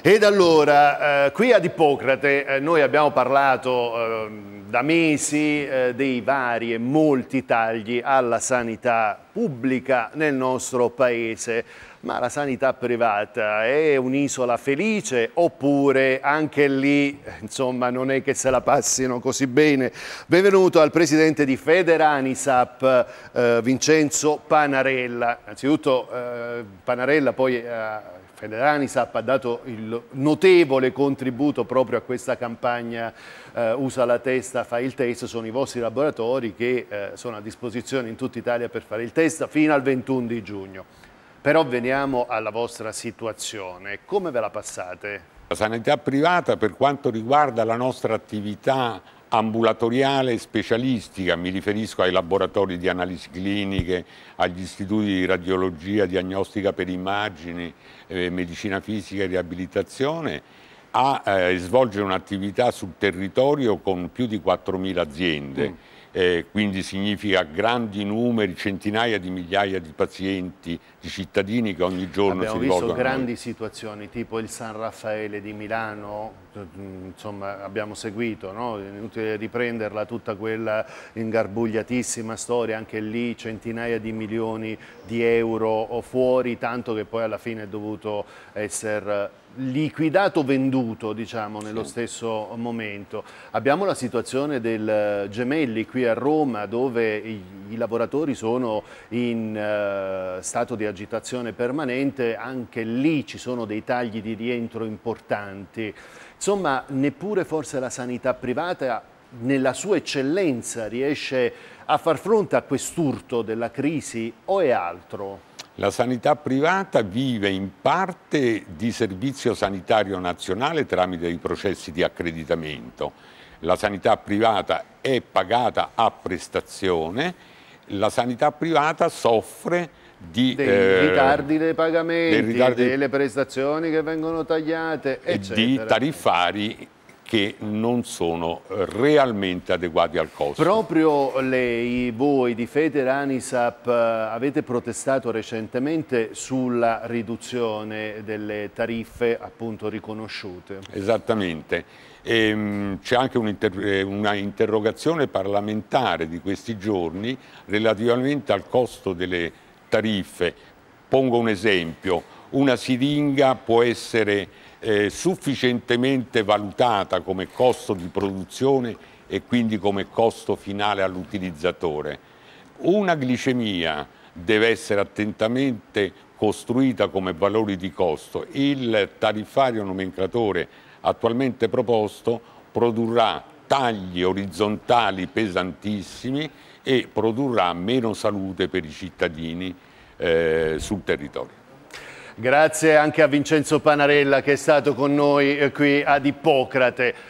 Ed allora, eh, qui ad Ippocrate eh, noi abbiamo parlato eh, da mesi eh, dei vari e molti tagli alla sanità pubblica nel nostro paese, ma la sanità privata è un'isola felice oppure anche lì, eh, insomma, non è che se la passino così bene. Benvenuto al presidente di Federanisap, eh, Vincenzo Panarella. Anzitutto Panarella poi Federani SAP ha dato il notevole contributo proprio a questa campagna eh, Usa la testa, fa il test, sono i vostri laboratori che eh, sono a disposizione in tutta Italia per fare il test fino al 21 di giugno. Però veniamo alla vostra situazione, come ve la passate? La sanità privata per quanto riguarda la nostra attività ambulatoriale e specialistica, mi riferisco ai laboratori di analisi cliniche, agli istituti di radiologia, diagnostica per immagini, eh, medicina fisica e riabilitazione, a eh, svolgere un'attività sul territorio con più di 4.000 aziende. Mm. Eh, quindi significa grandi numeri, centinaia di migliaia di pazienti, di cittadini che ogni giorno Abbiamo si rivolgono. Abbiamo visto grandi situazioni tipo il San Raffaele di Milano, Mm, insomma, abbiamo seguito, no? inutile riprenderla tutta quella ingarbugliatissima storia, anche lì centinaia di milioni di euro fuori, tanto che poi alla fine è dovuto essere liquidato venduto diciamo nello sì. stesso momento abbiamo la situazione del Gemelli qui a Roma dove i lavoratori sono in eh, stato di agitazione permanente, anche lì ci sono dei tagli di rientro importanti. Insomma, neppure forse la sanità privata nella sua eccellenza riesce a far fronte a quest'urto della crisi o è altro? La sanità privata vive in parte di servizio sanitario nazionale tramite i processi di accreditamento. La sanità privata è pagata a prestazione la sanità privata soffre di, dei eh, ritardi dei pagamenti, ritardi... delle prestazioni che vengono tagliate, eccetera. di tariffari che non sono eh, realmente adeguati al costo. Proprio lei, voi di Federanisap, eh, avete protestato recentemente sulla riduzione delle tariffe appunto riconosciute. Esattamente, ehm, c'è anche un'interrogazione inter eh, parlamentare di questi giorni relativamente al costo delle tariffe. Pongo un esempio, una siringa può essere eh, sufficientemente valutata come costo di produzione e quindi come costo finale all'utilizzatore. Una glicemia deve essere attentamente costruita come valori di costo. Il tariffario nomenclatore attualmente proposto produrrà tagli orizzontali pesantissimi e produrrà meno salute per i cittadini eh, sul territorio. Grazie anche a Vincenzo Panarella che è stato con noi eh, qui ad Ippocrate.